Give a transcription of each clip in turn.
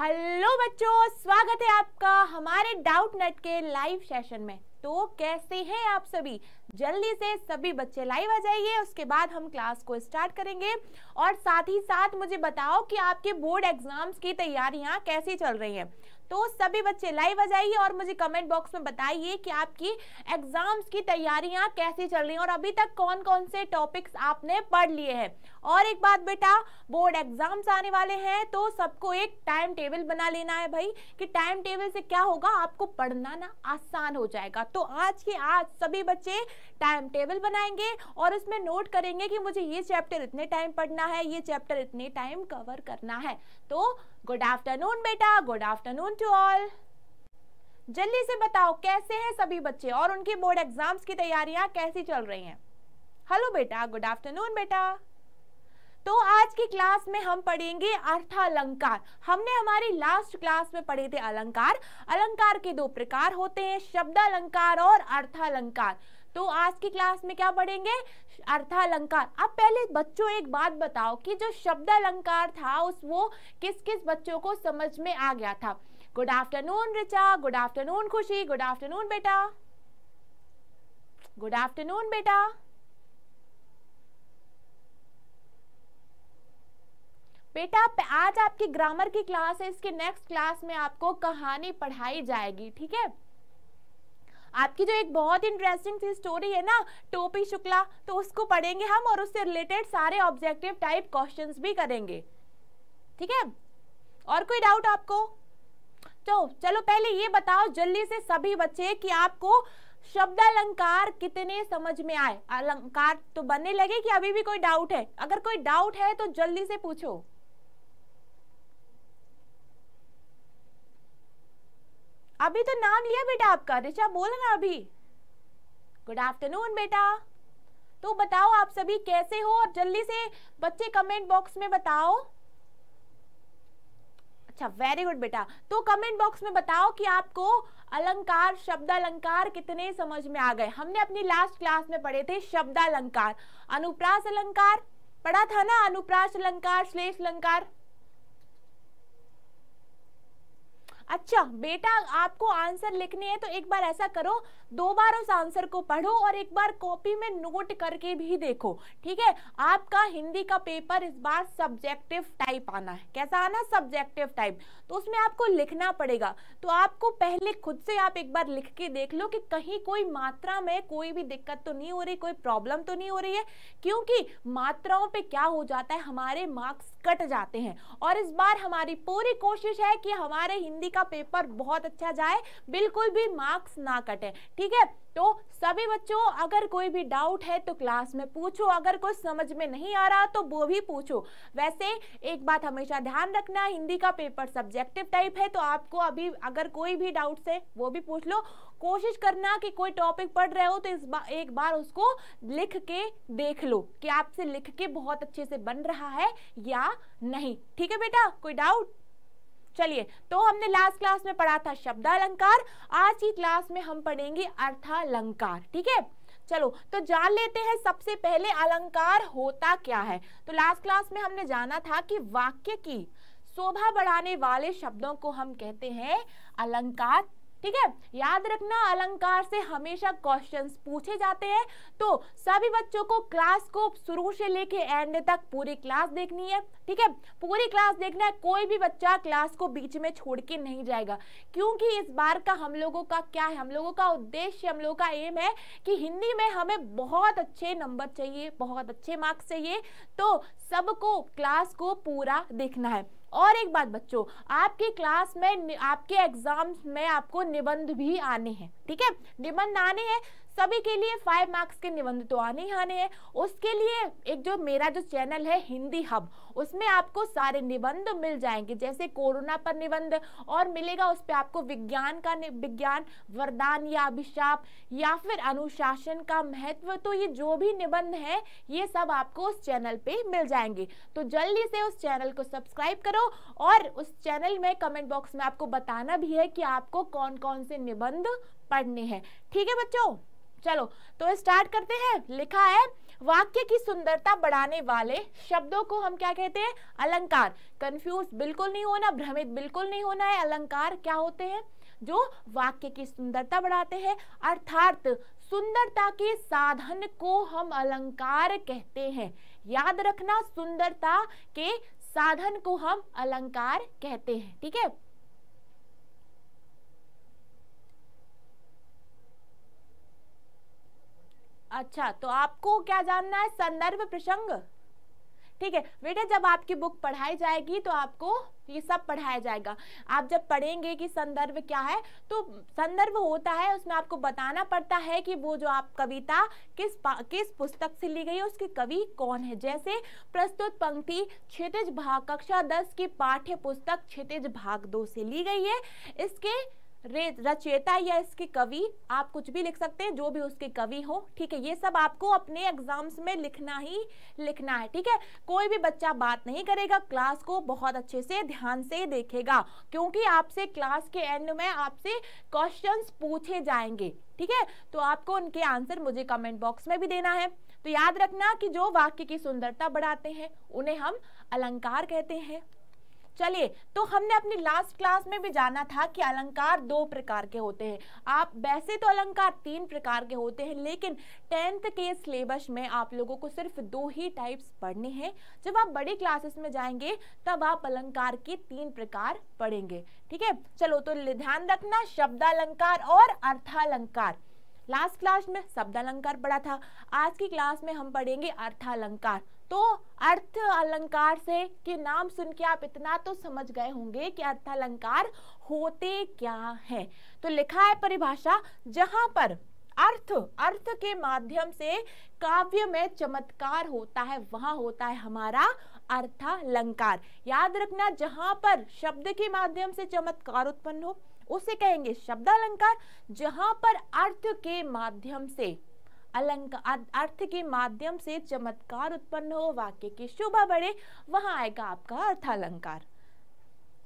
Hello बच्चों स्वागत है आपका हमारे डाउट नेट के लाइव सेशन में तो कैसे हैं आप सभी जल्दी से सभी बच्चे लाइव आ जाइए उसके बाद हम क्लास को स्टार्ट करेंगे और साथ ही साथ मुझे बताओ कि आपके बोर्ड एग्जाम्स की तैयारियां कैसी चल रही हैं तो सभी बच्चे लाइव आ जाइए और मुझे कमेंट बॉक्स में बताइए कि आपकी एग्जाम्स की तैयारियां कैसी चल रही हैं और अभी तक कौन कौन से टॉपिक्स आपने पढ़ लिए हैं और एक बात बेटा बोर्ड एग्जाम्स आने वाले हैं तो सबको एक टाइम टेबल बना लेना है भाई कि टाइम टेबल से क्या होगा आपको पढ़ना ना आसान हो जाएगा तो आज के आज सभी बच्चे टाइम टेबल बनाएंगे और उसमें नोट करेंगे कि मुझे ये चैप्टर इतने टाइम पढ़ना है ये चैप्टर इतने टाइम कवर करना है तो गुड आफ्टरनून बेटा गुड आफ्टरनून टू ऑल जल्दी से बताओ कैसे हैं सभी बच्चे और उनके बोर्ड एग्जाम्स की तैयारियां कैसी चल रही हैं हेलो बेटा गुड आफ्टरनून बेटा तो आज की क्लास में हम पढ़ेंगे अर्थालंकार हमने हमारी लास्ट क्लास में पढ़े थे अलंकार अलंकार के दो प्रकार होते हैं शब्द अलंकार और अर्थालंकार तो आज की क्लास में क्या पढ़ेंगे अर्थालंकार अब पहले बच्चों एक बात बताओ कि जो शब्द अलंकार था उस वो किस किस बच्चों को समझ में आ गया था good afternoon Richa good afternoon Khushi good afternoon बेटा गुड आफ्टरनून बेटा बेटा आज आपकी ग्रामर की क्लास है इसके नेक्स्ट क्लास में आपको कहानी पढ़ाई जाएगी ठीक है आपकी जो एक बहुत इंटरेस्टिंग सी स्टोरी है ना टोपी शुक्ला तो उसको पढ़ेंगे हम और उससे रिलेटेड सारे ऑब्जेक्टिव टाइप क्वेश्चंस भी करेंगे ठीक है और कोई डाउट आपको तो चलो पहले ये बताओ जल्दी से सभी बच्चे कि आपको शब्द अलंकार कितने समझ में आए अलंकार तो बनने लगे कि अभी भी कोई डाउट है अगर कोई डाउट है तो जल्दी से पूछो अभी तो नाम लिया बेटा आपका ऋषा बोला ना अभी गुड आफ्टरनून बेटा तो बताओ आप सभी कैसे हो और जल्दी से बच्चे कमेंट बॉक्स में बताओ अच्छा वेरी गुड बेटा तो कमेंट बॉक्स में बताओ कि आपको अलंकार शब्द अलंकार कितने समझ में आ गए हमने अपनी लास्ट क्लास में पढ़े थे शब्द अलंकार अनुप्रास अलंकार पढ़ा था ना अनुप्रास अलंकार श्लेष अलंकार अच्छा बेटा आपको आंसर लिखने हैं तो एक बार ऐसा करो दो बार उस आंसर को पढ़ो और एक बार कॉपी में नोट करके भी देखो ठीक है आपका हिंदी का पेपर इस बार सब्जेक्टिव टाइप आना है कैसा आना सब्जेक्टिव टाइप तो उसमें आपको लिखना पड़ेगा तो आपको पहले खुद से आप एक बार लिख के देख लो कि कहीं कोई मात्रा में कोई भी दिक्कत तो नहीं हो रही कोई प्रॉब्लम तो नहीं हो रही है क्योंकि मात्राओं पर क्या हो जाता है हमारे मार्क्स कट जाते हैं और इस बार हमारी पूरी कोशिश है कि हमारे हिंदी का पेपर बहुत अच्छा जाए बिल्कुल भी मार्क्स ना कटे ठीक है तो सभी बच्चों अगर कोई भी डाउट है तो क्लास में पूछो अगर कुछ समझ में नहीं आ रहा तो वो भी पूछो वैसे एक बात हमेशा ध्यान रखना हिंदी का पेपर सब्जेक्टिव टाइप है तो आपको अभी अगर कोई भी डाउट्स है वो भी पूछ लो कोशिश करना कि कोई टॉपिक पढ़ रहे हो तो इस बार एक बार उसको लिख के देख लो कि आपसे लिख के बहुत अच्छे से बन रहा है या नहीं ठीक है बेटा कोई डाउट चलिए तो हमने लास्ट क्लास में पढ़ा था शब्दालंकार आज की क्लास में हम पढ़ेंगे अर्थालंकार ठीक है चलो तो जान लेते हैं सबसे पहले अलंकार होता क्या है तो लास्ट क्लास में हमने जाना था कि वाक्य की शोभा बढ़ाने वाले शब्दों को हम कहते हैं अलंकार ठीक है याद रखना अलंकार से हमेशा क्वेश्चंस पूछे जाते हैं तो सभी बच्चों को क्लास को शुरू से लेके एंड तक पूरी क्लास देखनी है ठीक है पूरी क्लास देखना है कोई भी बच्चा क्लास को बीच में छोड़ के नहीं जाएगा क्योंकि इस बार का हम लोगों का क्या है हम लोगों का उद्देश्य हम लोगों का एम है कि हिंदी में हमें बहुत अच्छे नंबर चाहिए बहुत अच्छे मार्क्स चाहिए तो सबको क्लास को पूरा देखना है और एक बात बच्चों आपकी क्लास में आपके एग्जाम्स में आपको निबंध भी आने हैं ठीक है निबंध आने हैं सभी के लिए फाइव मार्क्स के निबंध तो आने ही आने हैं उसके लिए एक जो मेरा जो चैनल है हिंदी हब उसमें आपको सारे निबंध मिल जाएंगे जैसे कोरोना पर निबंध और मिलेगा उस पर आपको विज्ञान का विज्ञान वरदान या अभिशाप या फिर अनुशासन का महत्व तो ये जो भी निबंध है ये सब आपको उस चैनल पे मिल जाएंगे तो जल्दी से उस चैनल को सब्सक्राइब करो और उस चैनल में कमेंट बॉक्स में आपको बताना भी है कि आपको कौन कौन से निबंध पढ़ने हैं ठीक है बच्चों चलो तो स्टार्ट करते हैं लिखा है वाक्य की सुंदरता बढ़ाने वाले शब्दों को हम क्या कहते हैं अलंकार कंफ्यूज बिल्कुल नहीं होना भ्रमित बिल्कुल नहीं होना है अलंकार क्या होते हैं जो वाक्य की सुंदरता बढ़ाते हैं अर्थात सुंदरता के साधन को हम अलंकार कहते हैं याद रखना सुंदरता के साधन को हम अलंकार कहते हैं ठीक है अच्छा तो आपको क्या जानना है संदर्भ प्रसंग ठीक है बेटा जब आपकी बुक पढ़ाई जाएगी तो आपको ये सब पढ़ाया जाएगा आप जब पढ़ेंगे कि संदर्भ क्या है तो संदर्भ होता है उसमें आपको बताना पड़ता है कि वो जो आप कविता किस किस पुस्तक से ली गई है उसके कवि कौन है जैसे प्रस्तुत पंक्ति क्षितिज भाग कक्षा दस की पाठ्य पुस्तक क्षितिज भाग दो से ली गई है इसके रचयिता या इसके कवि आप कुछ भी लिख सकते हैं जो भी उसके कवि हो ठीक है ये सब आपको अपने एग्जाम्स में लिखना ही लिखना है ठीक है कोई भी बच्चा बात नहीं करेगा क्लास को बहुत अच्छे से ध्यान से देखेगा क्योंकि आपसे क्लास के एंड में आपसे क्वेश्चंस पूछे जाएंगे ठीक है तो आपको उनके आंसर मुझे कमेंट बॉक्स में भी देना है तो याद रखना कि जो वाक्य की सुंदरता बढ़ाते हैं उन्हें हम अलंकार कहते हैं चलिए तो हमने अपनी लास्ट क्लास में भी जाना था कि अलंकार दो प्रकार के होते हैं आप वैसे तो अलंकार तीन प्रकार के होते हैं लेकिन टेंथ के सिलेबस में आप लोगों को सिर्फ दो ही टाइप्स पढ़ने हैं जब आप बड़ी क्लासेस में जाएंगे तब आप अलंकार के तीन प्रकार पढ़ेंगे ठीक है चलो तो ध्यान रखना शब्दालंकार और अर्थालंकार लास्ट क्लास में शब्दालंकार पढ़ा था आज की क्लास में हम पढ़ेंगे अर्थालंकार तो अर्थ अलंकार से के नाम सुन के आप इतना तो समझ गए होंगे कि अर्थ अलंकार होते क्या है तो लिखा है परिभाषा जहां पर अर्थ अर्थ के माध्यम से काव्य में चमत्कार होता है वहां होता है हमारा अर्थालंकार याद रखना जहां पर शब्द के माध्यम से चमत्कार उत्पन्न हो उसे कहेंगे शब्दालंकार जहां पर अर्थ के माध्यम से अलंकार अर्थ के माध्यम से चमत्कार उत्पन्न हो वाक्य की शोभा बढ़े वहां आएगा आपका अर्थालंकार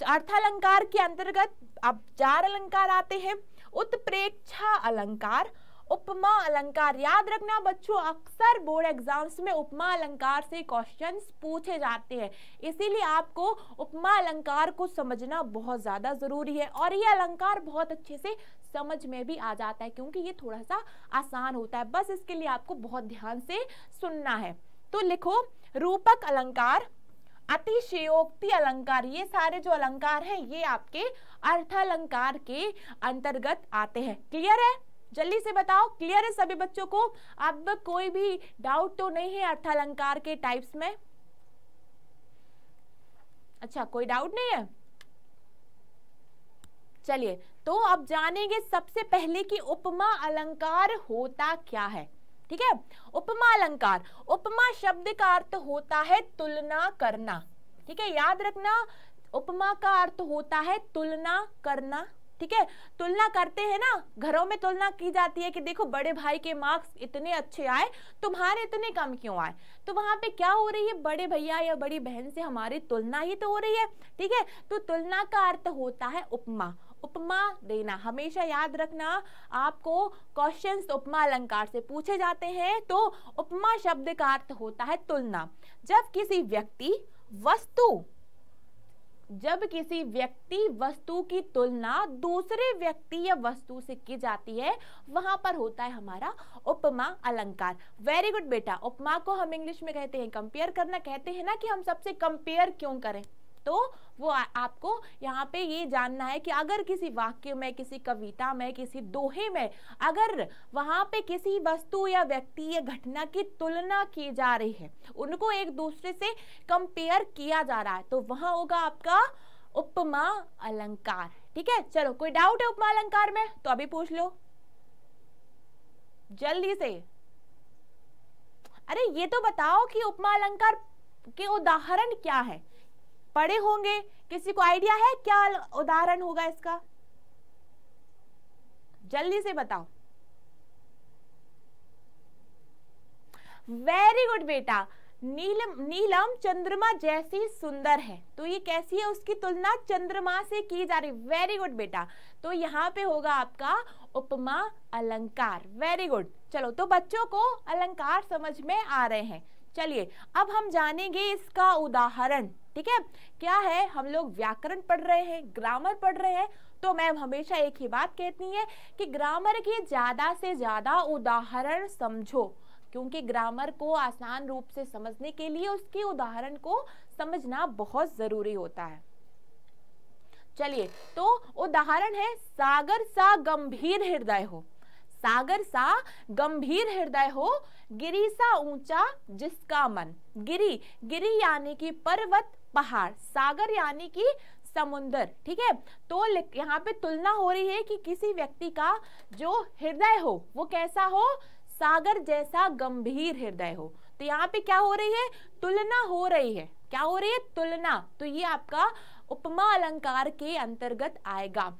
तो अर्थालंकार के अंतर्गत अब चार अलंकार आते हैं उत्प्रेक्षा अलंकार उपमा अलंकार याद रखना बच्चों अक्सर बोर्ड एग्जाम्स में उपमा अलंकार से क्वेश्चंस पूछे जाते हैं इसीलिए आपको उपमा अलंकार को समझना बहुत ज़्यादा ज़रूरी है और ये अलंकार बहुत अच्छे से समझ में भी आ जाता है क्योंकि ये थोड़ा सा आसान होता है बस इसके लिए आपको बहुत ध्यान से सुनना है तो लिखो रूपक अलंकार अतिशयोक्ति अलंकार ये सारे जो अलंकार हैं ये आपके अर्थालंकार के अंतर्गत आते हैं क्लियर है जल्दी से बताओ क्लियर है सभी बच्चों को अब कोई भी डाउट तो नहीं है अर्थालंकार के टाइप्स में अच्छा कोई डाउट नहीं है चलिए तो अब जानेंगे सबसे पहले कि उपमा अलंकार होता क्या है ठीक है उपमा अलंकार उपमा शब्द का अर्थ होता है तुलना करना ठीक है याद रखना उपमा का अर्थ होता है तुलना करना ठीक है तुलना करते हैं ना घरों में तुलना की जाती है कि देखो बड़े भाई के मार्क्स इतने अच्छे आए तुम्हारे इतने कम क्यों आए तो वहां पे क्या हो रही है बड़े भैया या बड़ी बहन से हमारी तुलना ही तो हो रही है ठीक है तो तुलना का अर्थ होता है उपमा उपमा देना हमेशा याद रखना आपको क्वेश्चंस उपमा अलंकार से पूछे जाते हैं तो उपमा शब्द का अर्थ होता है तुलना जब किसी व्यक्ति वस्तु जब किसी व्यक्ति वस्तु की तुलना दूसरे व्यक्ति या वस्तु से की जाती है वहां पर होता है हमारा उपमा अलंकार वेरी गुड बेटा उपमा को हम इंग्लिश में कहते हैं कंपेयर करना कहते हैं ना कि हम सबसे कंपेयर क्यों करें तो वो आ, आपको यहाँ पे ये जानना है कि अगर किसी वाक्य में किसी कविता में किसी दोहे में अगर वहाँ पे किसी वस्तु या व्यक्ति या घटना की तुलना की जा रही है उनको एक दूसरे से कंपेयर किया जा रहा है तो वहाँ होगा आपका उपमा अलंकार ठीक है चलो कोई डाउट है उपमा अलंकार में तो अभी पूछ लो जल्दी से अरे ये तो बताओ कि उपमा अलंकार के उदाहरण क्या है पढ़े होंगे किसी को आइडिया है क्या उदाहरण होगा इसका जल्दी से बताओ वेरी गुड बेटा नीलम नीलम चंद्रमा जैसी सुंदर है तो ये कैसी है उसकी तुलना चंद्रमा से की जा रही वेरी गुड बेटा तो यहाँ पे होगा आपका उपमा अलंकार वेरी गुड चलो तो बच्चों को अलंकार समझ में आ रहे हैं चलिए अब हम जानेंगे इसका उदाहरण ठीक है क्या है हम लोग व्याकरण पढ़ रहे हैं ग्रामर पढ़ रहे हैं तो मैम हमेशा एक ही बात कहती है कि ग्रामर के ज़्यादा से ज़्यादा उदाहरण समझो क्योंकि ग्रामर को आसान रूप से समझने के लिए उसके उदाहरण को समझना बहुत ज़रूरी होता है चलिए तो उदाहरण है सागर सा गंभीर हृदय हो सागर सा गंभीर हृदय हो गिरी सा ऊंचा जिसका मन गिरी गिरी यानी कि पर्वत पहाड़ सागर यानी कि समुंदर ठीक है तो यहाँ पे तुलना हो रही है कि किसी व्यक्ति का जो हृदय हो वो कैसा हो सागर जैसा गंभीर हृदय हो तो यहाँ पे क्या हो रही है तुलना हो रही है क्या हो रही है तुलना तो ये आपका उपमा अलंकार के अंतर्गत आएगा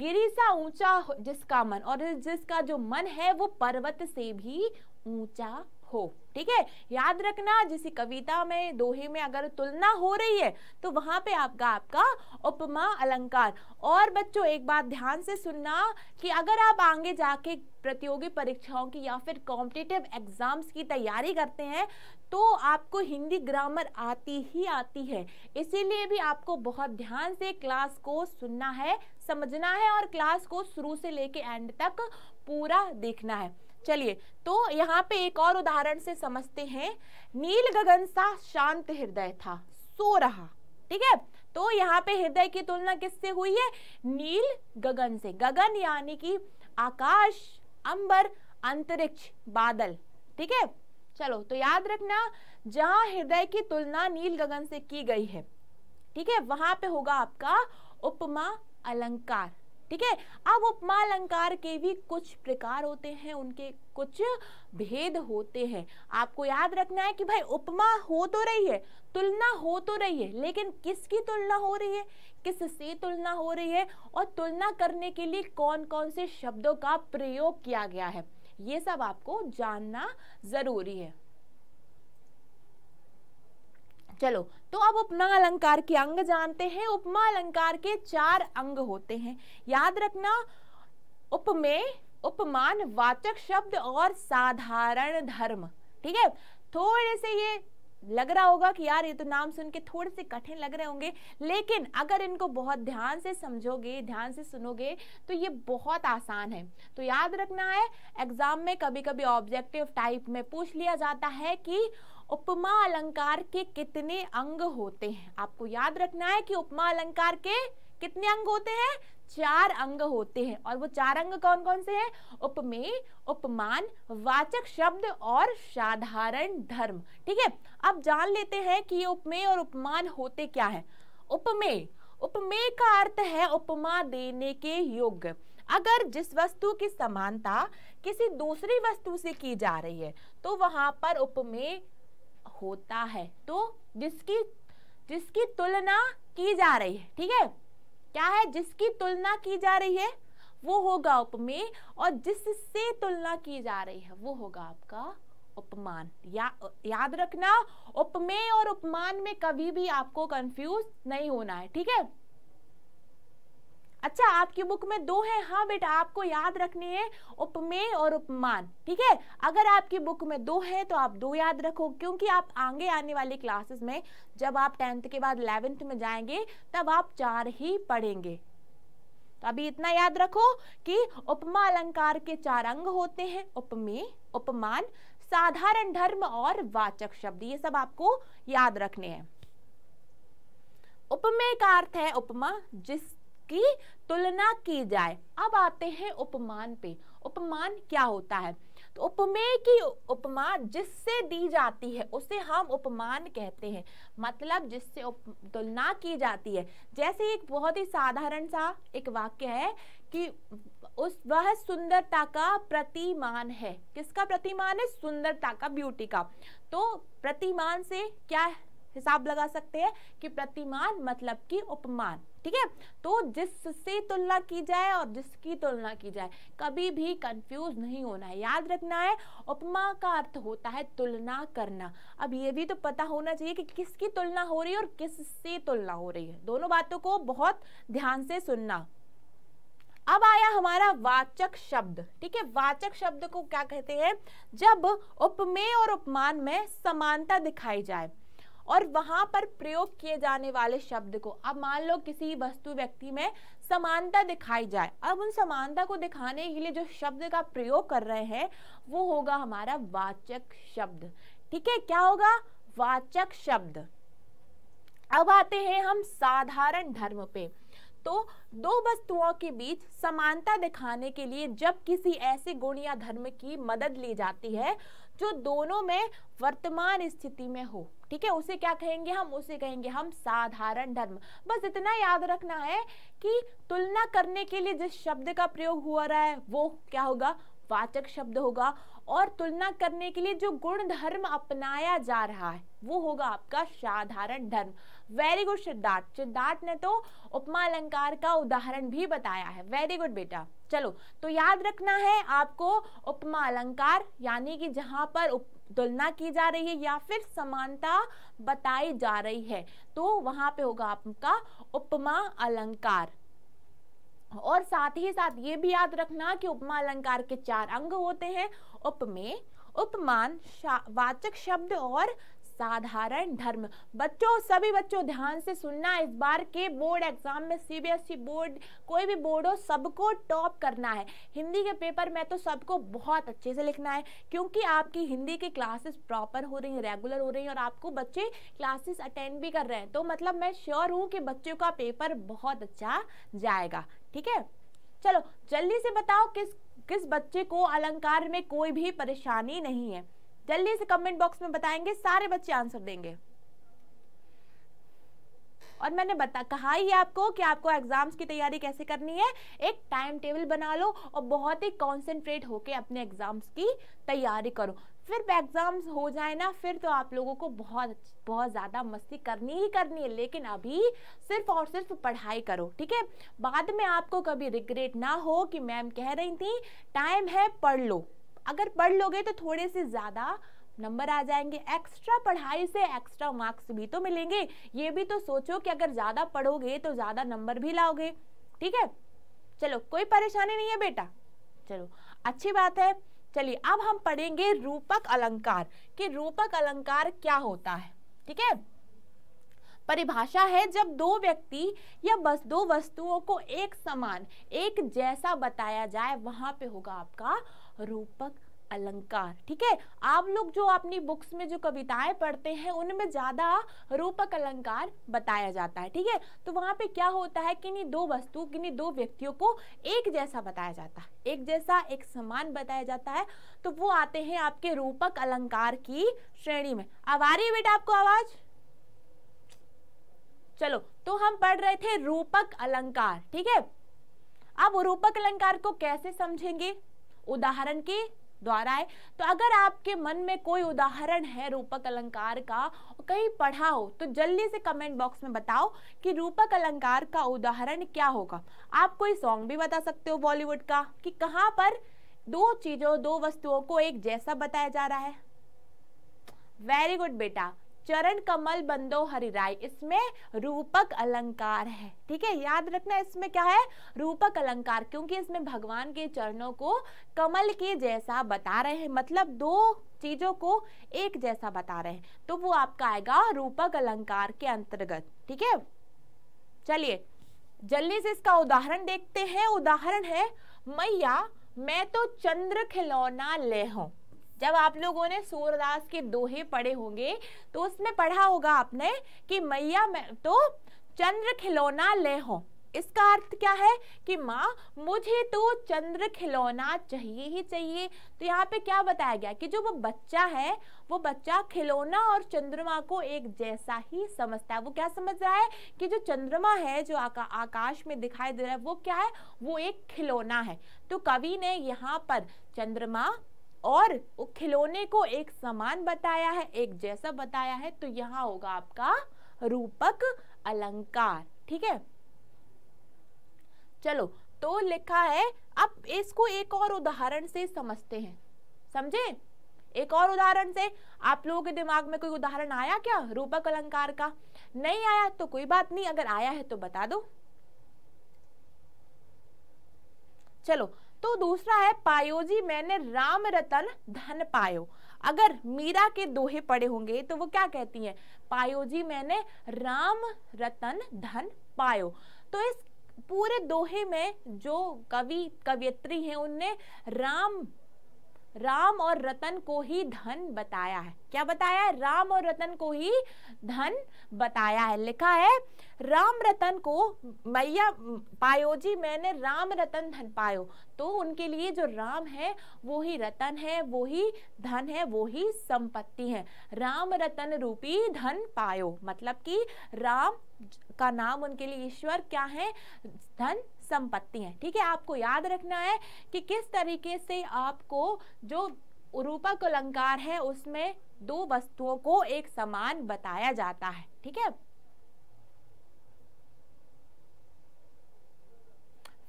गिरी सा ऊंचा जिसका मन और जिसका जो मन है वो पर्वत से भी ऊंचा हो ठीक है याद रखना जिस कविता में दोहे में अगर तुलना हो रही है तो वहां पे आपका आपका उपमा अलंकार और बच्चों एक बात ध्यान से सुनना कि अगर आप आगे जाके प्रतियोगी परीक्षाओं की या फिर कॉम्पिटेटिव एग्जाम्स की तैयारी करते हैं तो आपको हिंदी ग्रामर आती ही आती है इसीलिए भी आपको बहुत ध्यान से क्लास को सुनना है समझना है और क्लास को शुरू से लेके एंड तक पूरा देखना है चलिए तो यहाँ पे एक और उदाहरण से समझते हैं नील गगन सा शांत हृदय था सो रहा ठीक है तो यहाँ पे हृदय की तुलना किससे हुई है नील गगन से गगन यानी कि आकाश अंबर अंतरिक्ष बादल ठीक है चलो तो याद रखना जहां हृदय की तुलना नील गगन से की गई है ठीक है वहां पे होगा आपका उपमा अलंकार ठीक है अब उपमा अलंकार के भी कुछ प्रकार होते हैं उनके कुछ भेद होते हैं आपको याद रखना है कि भाई उपमा हो तो रही है तुलना हो तो रही है लेकिन किसकी तुलना हो रही है किस से तुलना हो रही है और तुलना करने के लिए कौन कौन से शब्दों का प्रयोग किया गया है ये सब आपको जानना ज़रूरी है चलो तो अब उपमा अलंकार के अंग जानते हैं उपमा अलंकार के चार अंग होते हैं याद रखना उपमेय उपमान वाचक शब्द और साधारण धर्म ठीक है थोड़े से ये लग रहा होगा कि यार ये तो नाम सुन के थोड़े से कठिन लग रहे होंगे लेकिन अगर इनको बहुत ध्यान से समझोगे ध्यान से सुनोगे तो ये बहुत आसान है तो याद रखना है एग्जाम में कभी कभी ऑब्जेक्टिव टाइप में पूछ लिया जाता है कि उपमा अलंकार के कितने अंग होते हैं आपको याद रखना है कि उपमा अलंकार के कितने अंग होते हैं चार अंग होते हैं और वो चार अंग कौन कौन से हैं उपमेय उपमान वाचक शब्द और साधारण धर्म ठीक है अब जान लेते हैं कि ये उपमेय और उपमान होते क्या है उपमेय उपमेय का अर्थ है उपमा देने के योग्य अगर जिस वस्तु की समानता किसी दूसरी वस्तु से की जा रही है तो वहां पर उपमेय होता है तो जिसकी जिसकी तुलना की जा रही है ठीक है क्या है जिसकी तुलना की जा रही है वो होगा उपमेय और जिससे तुलना की जा रही है वो होगा आपका उपमान या याद रखना उपमेय और उपमान में कभी भी आपको कंफ्यूज नहीं होना है ठीक है अच्छा आपकी बुक में दो है हाँ बेटा आपको याद रखने हैं उपमेय और उपमान ठीक है अगर आपकी बुक में दो है तो आप दो याद रखो क्योंकि आप आगे आने वाली क्लासेस में जब आप टेंथ के बाद इलेवेंथ में जाएंगे तब आप चार ही पढ़ेंगे तो अभी इतना याद रखो कि उपमा अलंकार के चार अंग होते हैं उपमेय उपमान साधारण धर्म और वाचक शब्द ये सब आपको याद रखने हैं उपमेय का अर्थ है उपमा जिस की तुलना की जाए अब आते हैं उपमान पे उपमान क्या होता है तो उपमेय की उपमा जिससे दी जाती है उसे हम उपमान कहते हैं मतलब जिससे तुलना की जाती है जैसे एक बहुत ही साधारण सा एक वाक्य है कि उस वह सुंदरता का प्रतिमान है किसका प्रतिमान है सुंदरता का ब्यूटी का तो प्रतिमान से क्या है? हिसाब लगा सकते हैं कि प्रतिमान मतलब कि उपमान ठीक है तो जिससे तुलना की जाए और जिसकी तुलना की जाए कभी भी कंफ्यूज नहीं होना है याद रखना है उपमा का अर्थ होता है तुलना करना अब ये भी तो पता होना चाहिए कि किसकी तुलना हो रही है और किससे तुलना हो रही है दोनों बातों को बहुत ध्यान से सुनना अब आया हमारा वाचक शब्द ठीक है वाचक शब्द को क्या कहते हैं जब उपमेय और उपमान में समानता दिखाई जाए और वहां पर प्रयोग किए जाने वाले शब्द को अब मान लो किसी वस्तु व्यक्ति में समानता दिखाई जाए अब उन समानता को दिखाने के लिए जो शब्द का प्रयोग कर रहे हैं वो होगा हमारा वाचक शब्द ठीक है क्या होगा वाचक शब्द अब आते हैं हम साधारण धर्म पे तो दो वस्तुओं के बीच समानता दिखाने के लिए जब किसी ऐसे गुण या धर्म की मदद ली जाती है जो दोनों में वर्तमान स्थिति में हो ठीक है उसे क्या कहेंगे हम उसे कहेंगे हम साधारण धर्म बस इतना याद रखना है कि तुलना करने के लिए जिस शब्द का प्रयोग हो रहा है वो क्या होगा वाचक शब्द होगा और तुलना करने के लिए जो गुण धर्म अपनाया जा रहा है वो होगा आपका साधारण धर्म वेरी गुड सिद्धार्थ सिद्धार्थ ने तो उपमा अलंकार का उदाहरण भी बताया है वेरी गुड बेटा चलो तो याद रखना है आपको उपमा अलंकार यानी कि जहां पर उप, तुलना की जा रही है या फिर समानता बताई जा रही है तो वहां पे होगा आपका उपमा अलंकार और साथ ही साथ ये भी याद रखना कि उपमा अलंकार के चार अंग होते हैं उपमेय उपमान वाचक शब्द और साधारण धर्म बच्चों सभी बच्चों ध्यान से सुनना इस बार के बोर्ड एग्जाम में सीबीएसई e बोर्ड कोई भी बोर्ड हो सबको टॉप करना है हिंदी के पेपर में तो सबको बहुत अच्छे से लिखना है क्योंकि आपकी हिंदी की क्लासेस प्रॉपर हो रही हैं रेगुलर हो रही हैं और आपको बच्चे क्लासेस अटेंड भी कर रहे हैं तो मतलब मैं श्योर हूँ कि बच्चों का पेपर बहुत अच्छा जाएगा ठीक है चलो जल्दी से बताओ किस किस बच्चे को अलंकार में कोई भी परेशानी नहीं है जल्दी से कमेंट बॉक्स में बताएंगे सारे बच्चे आंसर देंगे और मैंने बता कहा ही आपको कि आपको एग्जाम्स की तैयारी कैसे करनी है एक टाइम टेबल बना लो और बहुत ही कॉन्सेंट्रेट होके अपने एग्जाम्स की तैयारी करो फिर एग्जाम्स हो जाए ना फिर तो आप लोगों को बहुत बहुत ज़्यादा मस्ती करनी ही करनी है लेकिन अभी सिर्फ और सिर्फ पढ़ाई करो ठीक है बाद में आपको कभी रिग्रेट ना हो कि मैम कह रही थी टाइम है पढ़ लो अगर पढ़ लोगे तो थोड़े से ज़्यादा नंबर आ जाएंगे एक्स्ट्रा पढ़ाई से एक्स्ट्रा मार्क्स भी तो मिलेंगे ये भी तो सोचो कि अगर ज़्यादा पढ़ोगे तो ज़्यादा नंबर भी लाओगे ठीक है चलो कोई परेशानी नहीं है बेटा चलो अच्छी बात है चलिए अब हम पढ़ेंगे रूपक अलंकार कि रूपक अलंकार क्या होता है ठीक है परिभाषा है जब दो व्यक्ति या बस दो वस्तुओं को एक समान एक जैसा बताया जाए वहां पे होगा आपका रूपक अलंकार ठीक है आप लोग जो अपनी बुक्स में जो कविताएं पढ़ते हैं उनमें ज्यादा रूपक अलंकार बताया जाता है ठीक है तो वहां पे क्या होता है कि दो वस्तु नहीं दो व्यक्तियों को एक जैसा बताया जाता है एक जैसा एक समान बताया जाता है तो वो आते हैं आपके रूपक अलंकार की श्रेणी में अब आ रही है बेटा आपको आवाज़ चलो तो हम पढ़ रहे थे रूपक अलंकार ठीक है अब रूपक अलंकार को कैसे समझेंगे उदाहरण के द्वारा है तो अगर आपके मन में कोई उदाहरण है रूपक अलंकार का कहीं पढ़ा हो तो जल्दी से कमेंट बॉक्स में बताओ कि रूपक अलंकार का उदाहरण क्या होगा आप कोई सॉन्ग भी बता सकते हो बॉलीवुड का कि कहाँ पर दो चीज़ों दो वस्तुओं को एक जैसा बताया जा रहा है वेरी गुड बेटा चरण कमल बंदो हरिराय इसमें रूपक अलंकार है ठीक है याद रखना इसमें क्या है रूपक अलंकार क्योंकि इसमें भगवान के चरणों को कमल के जैसा बता रहे हैं मतलब दो चीजों को एक जैसा बता रहे हैं तो वो आपका आएगा रूपक अलंकार के अंतर्गत ठीक है चलिए जल्दी से इसका उदाहरण देखते हैं उदाहरण है मैया मैं तो चंद्र खिलौना ले हूं जब आप लोगों ने सूरदास के दोहे पढ़े होंगे तो उसमें पढ़ा होगा आपने कि मैया मैं तो चंद्र खिलौना ले हो इसका अर्थ क्या है कि माँ मुझे तो चंद्र खिलौना चाहिए ही चाहिए तो यहाँ पे क्या बताया गया कि जो वो बच्चा है वो बच्चा खिलौना और चंद्रमा को एक जैसा ही समझता है वो क्या समझ रहा है कि जो चंद्रमा है जो आका, आकाश में दिखाई दे रहा है वो क्या है वो एक खिलौना है तो कवि ने यहाँ पर चंद्रमा और वो खिलौने को एक समान बताया है एक जैसा बताया है तो यहाँ होगा आपका रूपक अलंकार ठीक है चलो तो लिखा है अब इसको एक और उदाहरण से समझते हैं समझे एक और उदाहरण से आप लोगों के दिमाग में कोई उदाहरण आया क्या रूपक अलंकार का नहीं आया तो कोई बात नहीं अगर आया है तो बता दो चलो तो दूसरा है पायोजी मैंने राम रतन धन पायो अगर मीरा के दोहे पड़े होंगे तो वो क्या कहती हैं पायोजी मैंने राम रतन धन पायो तो इस पूरे दोहे में जो कवि कवियत्री हैं उनने राम राम और रतन को ही धन बताया है क्या बताया है राम और रतन को ही धन बताया है लिखा है राम रतन को मैया पायो जी मैंने राम रतन धन पायो तो उनके लिए जो राम है वो ही रतन है वो ही धन है वो ही संपत्ति है राम रतन रूपी धन पायो मतलब कि राम का नाम उनके लिए ईश्वर क्या है धन संपत्ति है ठीक है आपको याद रखना है कि किस तरीके से आपको जो रूपक अलंकार है उसमें दो वस्तुओं को एक समान बताया जाता है ठीक है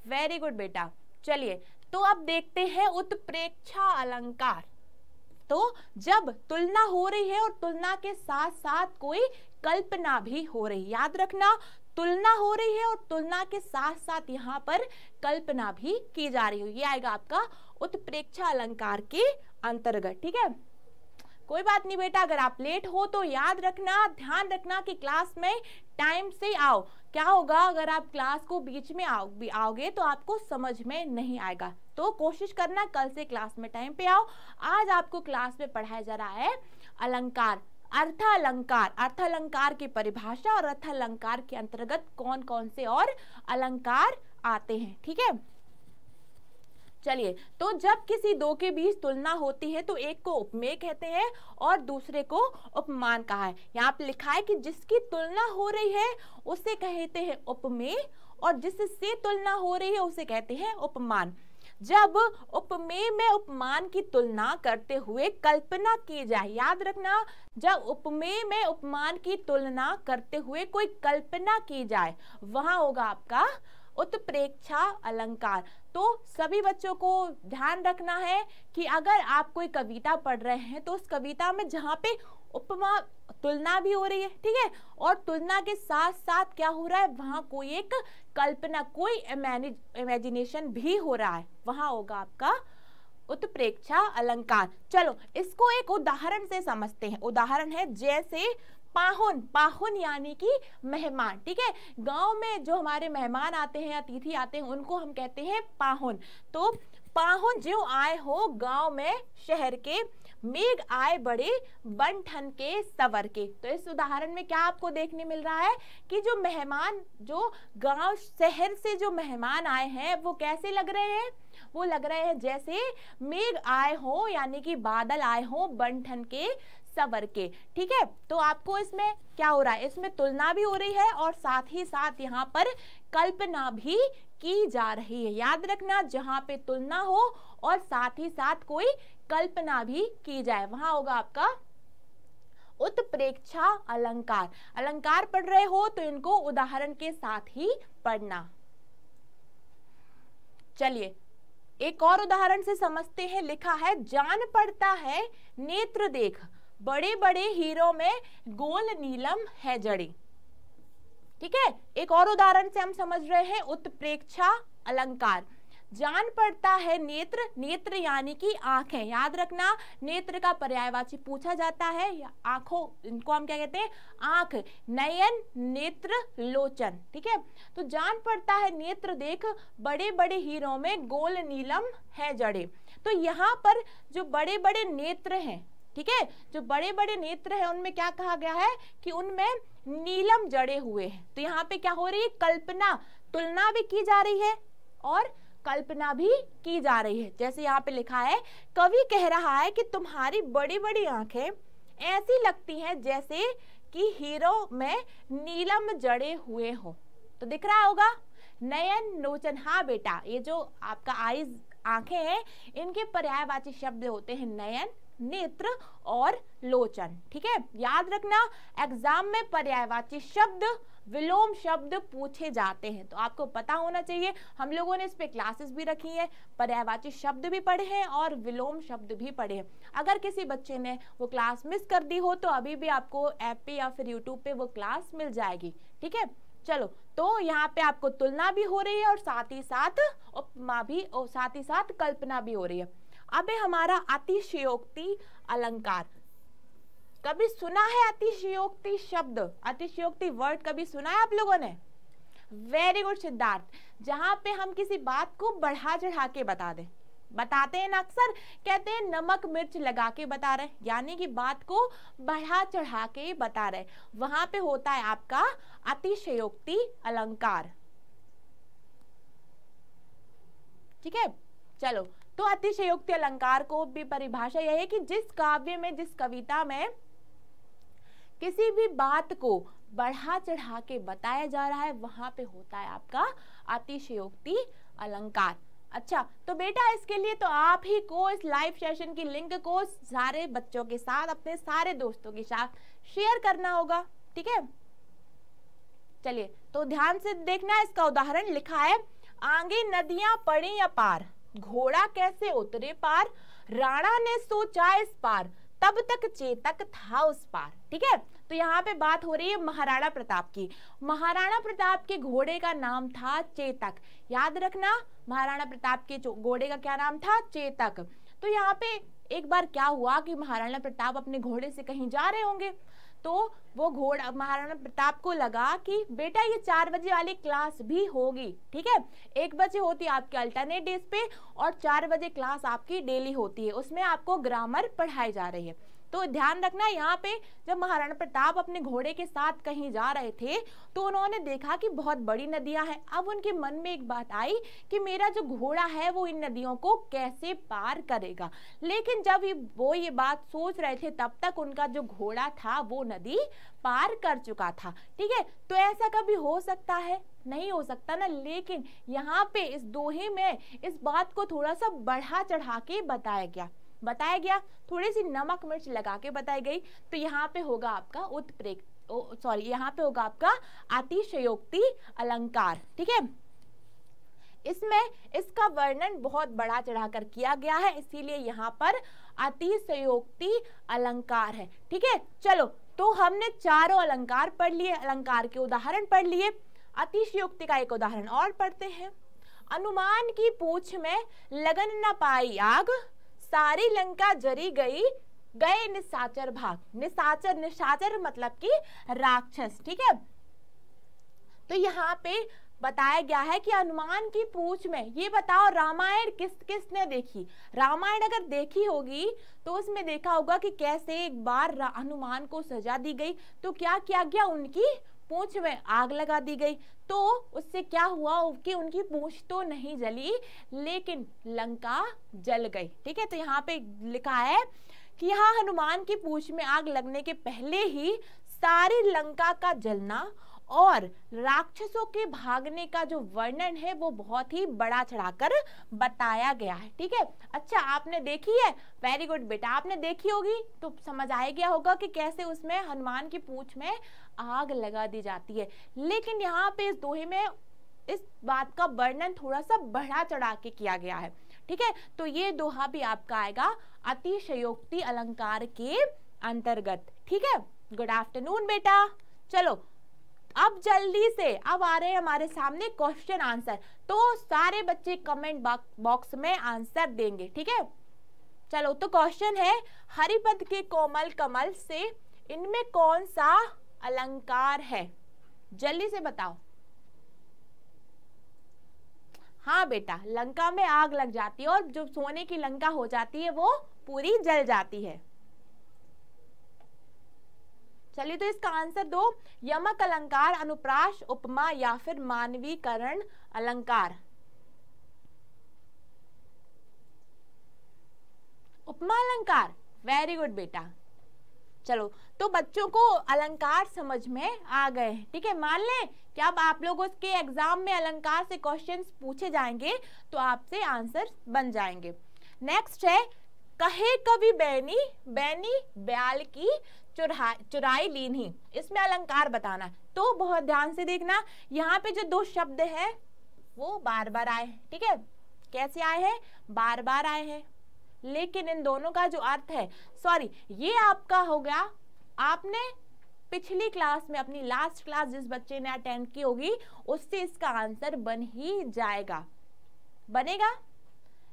वेरी गुड बेटा चलिए तो अब देखते हैं उत्प्रेक्षा अलंकार तो जब तुलना हो रही है और तुलना के साथ साथ कोई कल्पना भी हो रही है याद रखना तुलना हो रही है और तुलना के साथ साथ यहाँ पर कल्पना भी की जा रही है ये आएगा आपका उत्प्रेक्षा अलंकार के अंतर्गत ठीक है कोई बात नहीं बेटा अगर आप लेट हो तो याद रखना ध्यान रखना कि क्लास में टाइम से आओ क्या होगा अगर आप क्लास को बीच में आओ, आओगे तो आपको समझ में नहीं आएगा तो कोशिश करना कल से क्लास में टाइम पे आओ आज आपको क्लास में पढ़ाया जा रहा है अलंकार अर्थालंकार अर्थालंकार की परिभाषा और अर्थालंकार के अंतर्गत कौन कौन से और अलंकार आते हैं ठीक है चलिए तो जब किसी दो के बीच तुलना होती है तो एक को उपमेय कहते हैं और दूसरे को उपमान कहा है यहाँ पे लिखा है कि जिसकी तुलना हो रही है उसे कहते हैं उपमेय और जिससे तुलना हो रही है उसे कहते हैं उपमान जब उपमेय में उपमान की तुलना करते हुए कल्पना की जाए याद रखना जब उपमेय में उपमान की तुलना करते हुए कोई कल्पना की जाए वहां होगा आपका उत्प्रेक्षा अलंकार तो सभी बच्चों को ध्यान रखना है कि अगर आप कोई कविता पढ़ रहे हैं तो उस कविता में जहाँ पे उपमा तुलना भी हो रही है ठीक है और तुलना के साथ साथ क्या हो रहा है वहाँ कोई एक कल्पना कोई इमेजिनेशन भी हो रहा है वहां होगा आपका उत्प्रेक्षा अलंकार चलो इसको एक उदाहरण से समझते हैं उदाहरण है जैसे पाहुन पाहुन यानी कि मेहमान ठीक है गांव में जो हमारे मेहमान आते हैं अतिथि आते हैं उनको हम कहते हैं पाहुन तो पाहुन जो आए हो गांव में शहर के मेघ आए बड़े बन ठन के सवर के तो इस उदाहरण में क्या आपको देखने मिल रहा है कि जो मेहमान जो गांव शहर से जो मेहमान आए हैं वो कैसे लग रहे हैं वो लग रहे हैं जैसे मेघ आए हो यानी कि बादल आए हो बन ठन के सवर के ठीक है तो आपको इसमें क्या हो रहा है इसमें तुलना भी हो रही है और साथ ही साथ यहाँ पर कल्पना भी की जा रही है याद रखना जहाँ पे तुलना हो और साथ ही साथ कोई कल्पना भी की जाए वहां होगा आपका उत्प्रेक्षा अलंकार अलंकार पढ़ रहे हो तो इनको उदाहरण के साथ ही पढ़ना चलिए एक और उदाहरण से समझते हैं लिखा है जान पड़ता है नेत्र देख बड़े बड़े हीरो में गोल नीलम है जड़ी ठीक है एक और उदाहरण से हम समझ रहे हैं उत्प्रेक्षा अलंकार जान पड़ता है नेत्र नेत्र यानी कि आंखें याद रखना नेत्र का पर्यायवाची पूछा जाता है आंखों इनको हम क्या कहते हैं आंख नयन नेत्र लोचन ठीक है तो जान पड़ता है नेत्र देख बड़े बड़े हीरो में गोल नीलम है जड़े तो यहाँ पर जो बड़े बड़े नेत्र हैं ठीक है जो बड़े बड़े नेत्र हैं उनमें क्या कहा गया है कि उनमें नीलम जड़े हुए हैं तो यहाँ पे क्या हो रही है कल्पना तुलना भी की जा रही है और कल्पना भी की जा रही है जैसे यहाँ पे लिखा है कवि कह रहा है कि तुम्हारी बड़ी बड़ी आंखें ऐसी लगती हैं जैसे कि हीरो में नीलम जड़े हुए हो तो दिख रहा होगा नयन नोचन हाँ बेटा ये जो आपका आईज आंखें हैं इनके पर्यायवाची शब्द होते हैं नयन नेत्र और लोचन ठीक है याद रखना एग्जाम में पर्यायवाची शब्द विलोम शब्द पूछे जाते हैं तो आपको पता होना चाहिए हम लोगों ने इस पर क्लासेस भी रखी हैं पर्यायवाची शब्द भी पढ़े हैं और विलोम शब्द भी पढ़े हैं अगर किसी बच्चे ने वो क्लास मिस कर दी हो तो अभी भी आपको ऐप पे या फिर यूट्यूब पे वो क्लास मिल जाएगी ठीक है चलो तो यहाँ पे आपको तुलना भी हो रही है और साथ ही साथ उपमा भी और साथ ही साथ कल्पना भी हो रही है अब हमारा अतिशयोक्ति अलंकार कभी सुना है अतिशयोक्ति शब्द अतिशयोक्ति वर्ड कभी सुना है आप लोगों ने वेरी गुड सिद्धार्थ जहाँ पे हम किसी बात को बढ़ा चढ़ा के बता दें बताते हैं ना अक्सर कहते हैं नमक मिर्च लगा के बता रहे यानी कि बात को बढ़ा चढ़ा के बता रहे वहां पे होता है आपका अतिशयोक्ति अलंकार ठीक है चलो तो अतिशयोक्ति अलंकार को भी परिभाषा यह है कि जिस काव्य में जिस कविता में किसी भी बात को बढ़ा चढ़ा के बताया जा रहा है वहां पे होता है आपका अतिशयोक्ति अलंकार अच्छा तो बेटा इसके लिए तो आप ही को इस लाइव सेशन की लिंक को सारे बच्चों के साथ अपने सारे दोस्तों के साथ शेयर करना होगा ठीक है चलिए तो ध्यान से देखना इसका उदाहरण लिखा है आगे नदियां पड़े पार घोड़ा कैसे उतरे पार राणा ने सोचा इस पार तब तक चेतक था उस पार ठीक है तो यहाँ पे बात हो रही है महाराणा प्रताप की महाराणा प्रताप के घोड़े का नाम था चेतक याद रखना महाराणा प्रताप के घोड़े का क्या नाम था चेतक तो यहाँ पे एक बार क्या हुआ कि महाराणा प्रताप अपने घोड़े से कहीं जा रहे होंगे तो वो घोड़ा महाराणा प्रताप को लगा कि बेटा ये चार बजे वाली क्लास भी होगी ठीक है एक बजे होती है अल्टरनेट डेज पे और चार बजे क्लास आपकी डेली होती है उसमें आपको ग्रामर पढ़ाई जा रही है तो ध्यान रखना यहाँ पे जब महाराणा प्रताप अपने घोड़े के साथ कहीं जा रहे थे तो उन्होंने देखा कि बहुत बड़ी नदियाँ हैं अब उनके मन में एक बात आई कि मेरा जो घोड़ा है वो इन नदियों को कैसे पार करेगा लेकिन जब वो ये बात सोच रहे थे तब तक उनका जो घोड़ा था वो नदी पार कर चुका था ठीक है तो ऐसा कभी हो सकता है नहीं हो सकता ना लेकिन यहाँ पे इस दोहे में इस बात को थोड़ा सा बढ़ा चढ़ा के बताया गया बताया गया थोड़ी सी नमक मिर्च लगा के बताई गई तो यहाँ पे होगा आपका उत्प्रेक सॉरी यहाँ पे होगा आपका अतिशयोक्ति अलंकार ठीक है इसमें इसका वर्णन बहुत बड़ा चढ़ाकर किया गया है इसीलिए यहाँ पर अतिशयोक्ति अलंकार है ठीक है चलो तो हमने चारों अलंकार पढ़ लिए अलंकार के उदाहरण पढ़ लिए अतिशयोक्ति का एक उदाहरण और पढ़ते हैं अनुमान की पूछ में लगन न पाई आग सारी लंका जरी गई गए निशाचर भाग निशाचर निशाचर मतलब कि राक्षस ठीक है तो यहाँ पे बताया गया है कि हनुमान की पूछ में ये बताओ रामायण किस किसने देखी रामायण अगर देखी होगी तो उसमें देखा होगा कि कैसे एक बार हनुमान को सजा दी गई तो क्या किया गया उनकी पूछ में आग लगा दी गई तो उससे क्या हुआ कि उनकी पूछ तो नहीं जली लेकिन लंका जल गई ठीक है तो यहाँ पे लिखा है कि यहाँ हनुमान की पूछ में आग लगने के पहले ही सारी लंका का जलना और राक्षसों के भागने का जो वर्णन है वो बहुत ही बड़ा चढ़ाकर बताया गया है ठीक है अच्छा आपने देखी है वेरी गुड बेटा आपने देखी होगी तो समझ आया गया होगा कि कैसे उसमें हनुमान की पूछ में आग लगा दी जाती है लेकिन यहाँ पे इस दोहे में इस बात का वर्णन थोड़ा सा बढ़ा चढ़ा के किया गया है ठीक है तो ये दोहा भी आपका आएगा अतिशयोक्ति अलंकार के अंतर्गत ठीक है गुड आफ्टरनून बेटा चलो अब जल्दी से अब आ रहे हैं हमारे सामने क्वेश्चन आंसर तो सारे बच्चे कमेंट बॉक्स में आंसर देंगे ठीक है चलो तो क्वेश्चन है हरिपद के कोमल कमल से इनमें कौन सा अलंकार है जल्दी से बताओ हाँ बेटा लंका में आग लग जाती है और जो सोने की लंका हो जाती है वो पूरी जल जाती है चलिए तो इसका आंसर दो यमक अलंकार अनुप्राश उपमा या फिर मानवीकरण अलंकार उपमा अलंकार वेरी गुड बेटा चलो तो बच्चों को अलंकार समझ में आ गए ठीक है मान लें कि अब आप लोगों के एग्जाम में अलंकार से क्वेश्चंस पूछे जाएंगे तो आपसे आंसर बन जाएंगे नेक्स्ट है कहे कभी बैनी बैनी ब्याल की चुरा चुराई लीन ही इसमें अलंकार बताना तो बहुत ध्यान से देखना यहाँ पे जो दो शब्द है वो बार बार आए ठीक है कैसे आए हैं बार बार आए हैं लेकिन इन दोनों का जो अर्थ है सॉरी ये आपका हो गया आपने पिछली क्लास में अपनी लास्ट क्लास जिस बच्चे ने अटेंड की होगी उससे इसका आंसर बन ही जाएगा बनेगा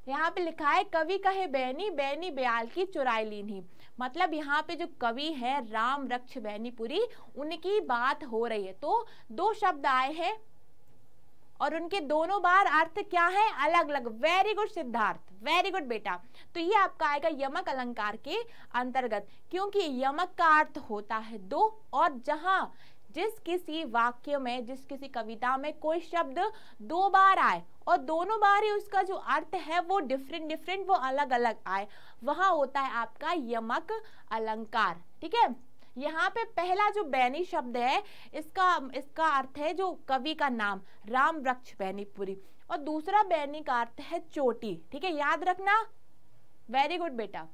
यहाँ पे लिखा है कवि कहे बहनी बहनी बयाल की चुराई ली नहीं मतलब यहाँ पे जो कवि है राम रक्ष बहनीपुरी उनकी बात हो रही है तो दो शब्द आए हैं और उनके दोनों बार अर्थ क्या है अलग अलग very good Siddharth very good बेटा तो ये आपका आएगा यमक अलंकार के अंतर्गत क्योंकि यमक का अर्थ होता है दो और जहां जिस किसी वाक्य में जिस किसी कविता में कोई शब्द दो बार आए और दोनों बार ही उसका जो अर्थ है वो डिफरेंट डिफरेंट वो अलग अलग आए वहाँ होता है आपका यमक अलंकार ठीक है यहाँ पे पहला जो बैनी शब्द है इसका इसका अर्थ है जो कवि का नाम राम वृक्ष बैनीपुरी और दूसरा बैनी का अर्थ है चोटी ठीक है याद रखना वेरी गुड बेटा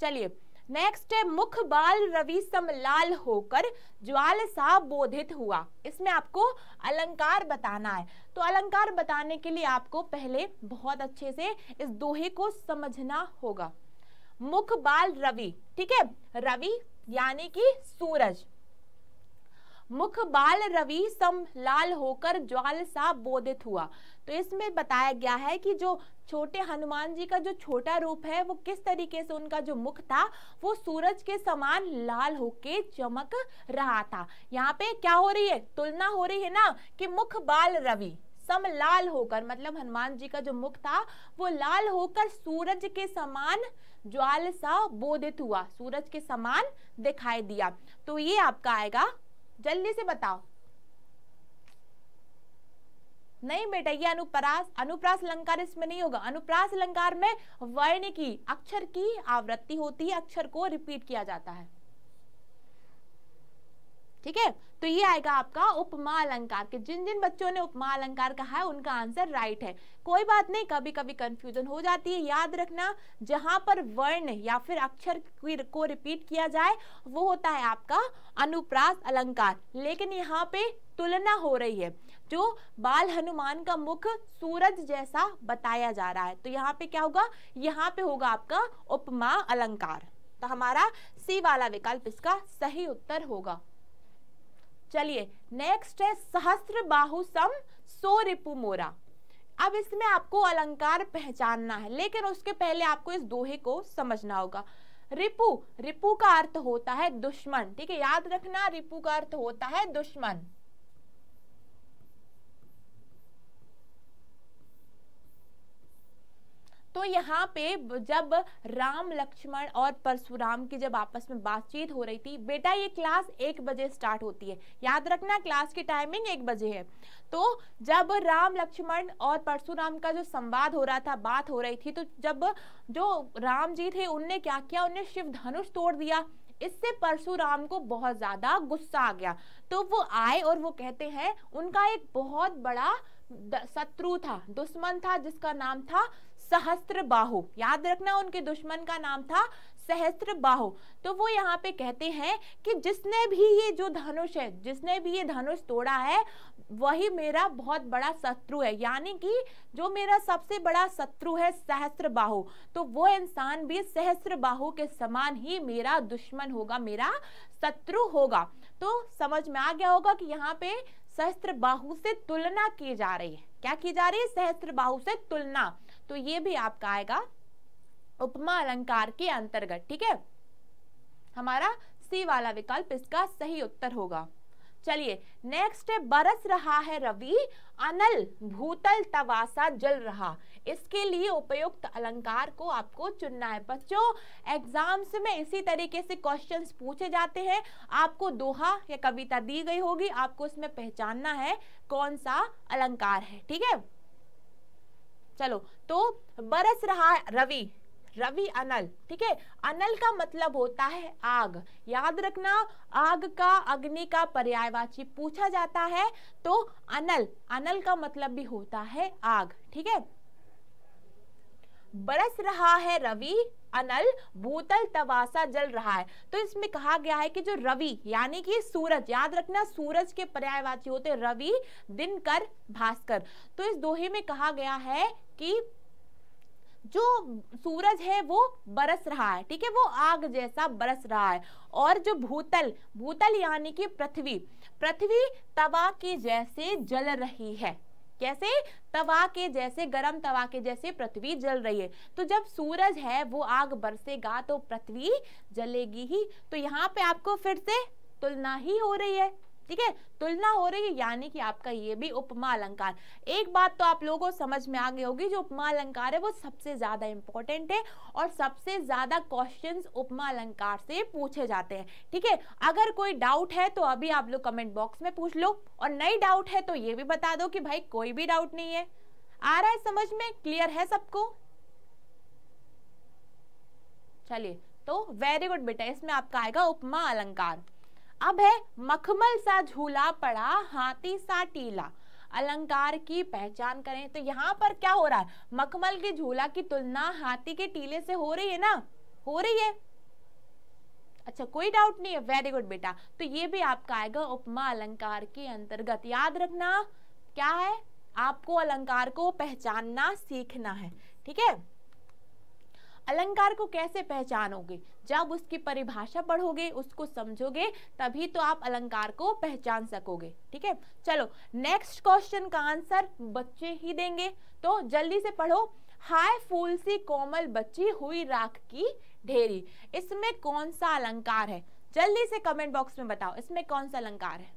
चलिए नेक्स्ट है मुख बाल रवि समलाल होकर ज्वाल सा बोधित हुआ इसमें आपको अलंकार बताना है तो अलंकार बताने के लिए आपको पहले बहुत अच्छे से इस दोहे को समझना होगा मुख बाल रवि ठीक है रवि यानी कि सूरज मुख बाल रवि सम लाल होकर ज्वाल सा बोधित हुआ तो इसमें बताया गया है कि जो छोटे हनुमान जी का जो छोटा रूप है वो किस तरीके से उनका जो मुख था वो सूरज के समान लाल होके चमक रहा था यहाँ पे क्या हो रही है तुलना हो रही है ना कि मुख बाल रवि लाल होकर मतलब हनुमान जी का जो मुख था वो लाल होकर सूरज के समान ज्वाल सा बोधित हुआ सूरज के समान दिखाई दिया तो ये आपका आएगा जल्दी से बताओ नहीं बेटा ये अनुप्रास अनुप्रास अलंकार इसमें नहीं होगा अनुप्रास अलंकार में वर्ण की अक्षर की आवृत्ति होती है अक्षर को रिपीट किया जाता है ठीक है तो ये आएगा आपका उपमा अलंकार के जिन जिन बच्चों ने उपमा अलंकार कहा है उनका आंसर राइट है कोई बात नहीं कभी कभी कंफ्यूजन हो जाती है याद रखना जहां पर वर्ण या फिर अक्षर को रिपीट किया जाए वो होता है आपका अनुप्रास अलंकार लेकिन यहाँ पे तुलना हो रही है जो बाल हनुमान का मुख सूरज जैसा बताया जा रहा है तो यहाँ पे क्या होगा यहाँ पे होगा आपका उपमा अलंकार तो हमारा सी वाला विकल्प इसका सही उत्तर होगा चलिए नेक्स्ट है सहस्त्र बाहु सम सो रिपु मोरा अब इसमें आपको अलंकार पहचानना है लेकिन उसके पहले आपको इस दोहे को समझना होगा रिपु रिपु का अर्थ होता है दुश्मन ठीक है याद रखना रिपु का अर्थ होता है दुश्मन यहाँ पे जब राम लक्ष्मण और परशुराम की जब आपस में बातचीत हो रही थी बेटा ये क्लास एक बजे स्टार्ट होती है याद रखना क्लास की टाइमिंग एक बजे है तो जब राम लक्ष्मण और परशुराम का जो संवाद हो रहा था बात हो रही थी तो जब जो राम जी थे उनने क्या किया उनने शिव धनुष तोड़ दिया इससे परशुराम को बहुत ज़्यादा गुस्सा आ गया तो वो आए और वो कहते हैं उनका एक बहुत बड़ा शत्रु था दुश्मन था जिसका नाम था सहस्त्र बाहु याद रखना उनके दुश्मन का नाम था सहस्त्र बाहु तो वो यहाँ पे कहते हैं कि जिसने भी ये जो धनुष है जिसने भी ये धनुष तोड़ा है वही मेरा बहुत बड़ा शत्रु है यानी कि जो मेरा सबसे बड़ा शत्रु है सहस्त्र बाहु तो वो इंसान भी सहस्त्र बाहु के समान ही मेरा दुश्मन होगा मेरा शत्रु होगा तो समझ में आ गया होगा कि यहाँ पे सहस्त्र बाहु से तुलना की जा रही है क्या की जा रही है सहस्त्र बाहु से तुलना तो ये भी आपका आएगा उपमा अलंकार के अंतर्गत ठीक है हमारा सी वाला विकल्प इसका सही उत्तर होगा चलिए नेक्स्ट है बरस रहा है रवि अनल भूतल तवासा जल रहा इसके लिए उपयुक्त अलंकार को आपको चुनना है बच्चों एग्जाम्स में इसी तरीके से क्वेश्चंस पूछे जाते हैं आपको दोहा या कविता दी गई होगी आपको इसमें पहचानना है कौन सा अलंकार है ठीक है चलो तो बरस रहा है रवि रवि अनल ठीक है अनल का मतलब होता है आग याद रखना आग का अग्नि का पर्यायवाची पूछा जाता है तो अनल अनल का मतलब भी होता है आग ठीक है बरस रहा है रवि अनल भूतल तवासा जल रहा है तो इसमें कहा गया है कि जो रवि यानी कि सूरज याद रखना सूरज के पर्यायवाची होते रवि दिनकर भास्कर तो इस दोहे में कहा गया है कि जो सूरज है वो बरस रहा है ठीक है वो आग जैसा बरस रहा है और जो भूतल भूतल यानी कि पृथ्वी पृथ्वी तवा के जैसे जल रही है कैसे तवा के जैसे गर्म तवा के जैसे पृथ्वी जल रही है तो जब सूरज है वो आग बरसेगा तो पृथ्वी जलेगी ही तो यहाँ पे आपको फिर से तुलना ही हो रही है ठीक है तुलना हो रही है यानी कि आपका ये भी उपमा अलंकार एक बात तो आप लोगों को समझ में आ गई होगी जो उपमा अलंकार है वो सबसे ज्यादा इंपॉर्टेंट है और सबसे ज्यादा क्वेश्चंस उपमा अलंकार से पूछे जाते हैं ठीक है अगर कोई डाउट है तो अभी आप लोग कमेंट बॉक्स में पूछ लो और नई डाउट है तो ये भी बता दो कि भाई कोई भी डाउट नहीं है आ रहा है समझ में क्लियर है सबको चलिए तो वेरी गुड बेटा इसमें आपका आएगा उपमा अलंकार अब है मखमल सा झूला पड़ा हाथी सा टीला अलंकार की पहचान करें तो यहाँ पर क्या हो रहा है मखमल के झूला की तुलना हाथी के टीले से हो रही है ना हो रही है अच्छा कोई डाउट नहीं है वेरी गुड बेटा तो ये भी आपका आएगा उपमा अलंकार के अंतर्गत याद रखना क्या है आपको अलंकार को पहचानना सीखना है ठीक है अलंकार को कैसे पहचानोगे जब उसकी परिभाषा पढ़ोगे उसको समझोगे तभी तो आप अलंकार को पहचान सकोगे ठीक है चलो नेक्स्ट क्वेश्चन का आंसर बच्चे ही देंगे तो जल्दी से पढ़ो हाय फूल सी कोमल बच्ची हुई राख की ढेरी इसमें कौन सा अलंकार है जल्दी से कमेंट बॉक्स में बताओ इसमें कौन सा अलंकार है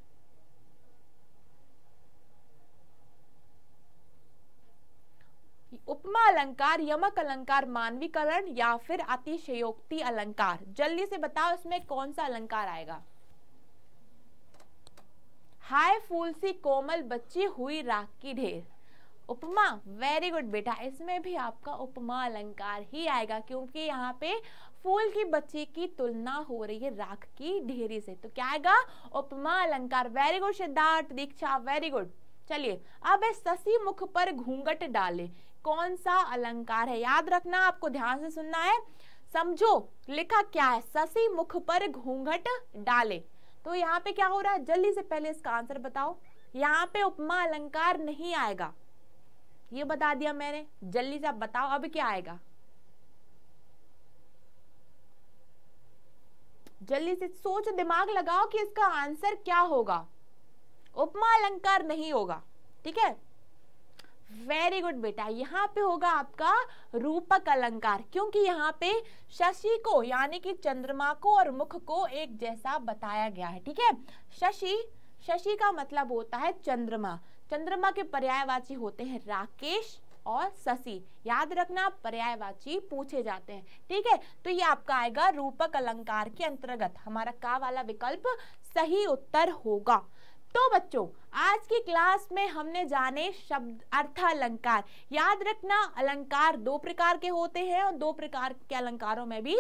उपमा अलंकार यमक अलंकार मानवीकरण या फिर अतिशयोक्ति अलंकार जल्दी से बताओ इसमें कौन सा अलंकार आएगा हाय फूल सी कोमल बच्ची हुई राख की ढेर उपमा वेरी गुड बेटा इसमें भी आपका उपमा अलंकार ही आएगा क्योंकि यहाँ पे फूल की बच्ची की तुलना हो रही है राख की ढेरी से तो क्या आएगा उपमा अलंकार very good Siddharth Diksha very good चलिए अब है शशि मुख पर घूंघट डाले कौन सा अलंकार है याद रखना आपको ध्यान से सुनना है समझो लिखा क्या है ससी मुख पर घूंघट डाले तो यहाँ पे क्या हो रहा है जल्दी से पहले इसका आंसर बताओ यहाँ पे उपमा अलंकार नहीं आएगा ये बता दिया मैंने जल्दी से आप बताओ अब क्या आएगा जल्दी से सोच दिमाग लगाओ कि इसका आंसर क्या होगा उपमा अलंकार नहीं होगा ठीक है वेरी गुड बेटा यहाँ पे होगा आपका रूपक अलंकार क्योंकि यहाँ पे शशि को यानी कि चंद्रमा को और मुख को एक जैसा बताया गया है ठीक है शशि शशि का मतलब होता है चंद्रमा चंद्रमा के पर्यायवाची होते हैं राकेश और शशि याद रखना पर्यायवाची पूछे जाते हैं ठीक है तो ये आपका आएगा रूपक अलंकार के अंतर्गत हमारा का वाला विकल्प सही उत्तर होगा तो बच्चों आज की क्लास में हमने जाने शब्द अर्थालंकार याद रखना अलंकार दो प्रकार के होते हैं और दो प्रकार के अलंकारों में भी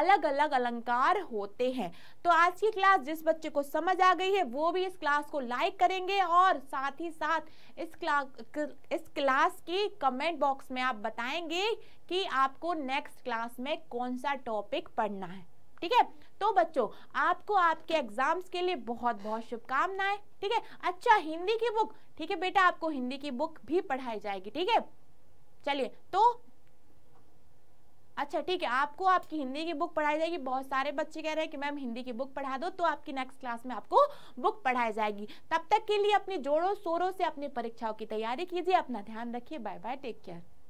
अलग अलग अलंकार होते हैं तो आज की क्लास जिस बच्चे को समझ आ गई है वो भी इस क्लास को लाइक करेंगे और साथ ही साथ इस क्लास इस क्लास की कमेंट बॉक्स में आप बताएंगे कि आपको नेक्स्ट क्लास में कौन सा टॉपिक पढ़ना है ठीक है तो बच्चों आपको आपके एग्जाम्स के लिए बहुत बहुत शुभकामनाएं ठीक है अच्छा हिंदी की बुक ठीक है बेटा आपको हिंदी की बुक भी पढ़ाई जाएगी ठीक है चलिए तो अच्छा ठीक है आपको आपकी हिंदी की बुक पढ़ाई जाएगी बहुत सारे बच्चे कह रहे हैं कि मैम हिंदी की बुक पढ़ा दो तो आपकी नेक्स्ट क्लास में आपको बुक पढ़ाई जाएगी तब तक के लिए अपने जोड़ों शोरों से अपनी परीक्षाओं की तैयारी कीजिए अपना ध्यान रखिए बाय बाय टेक केयर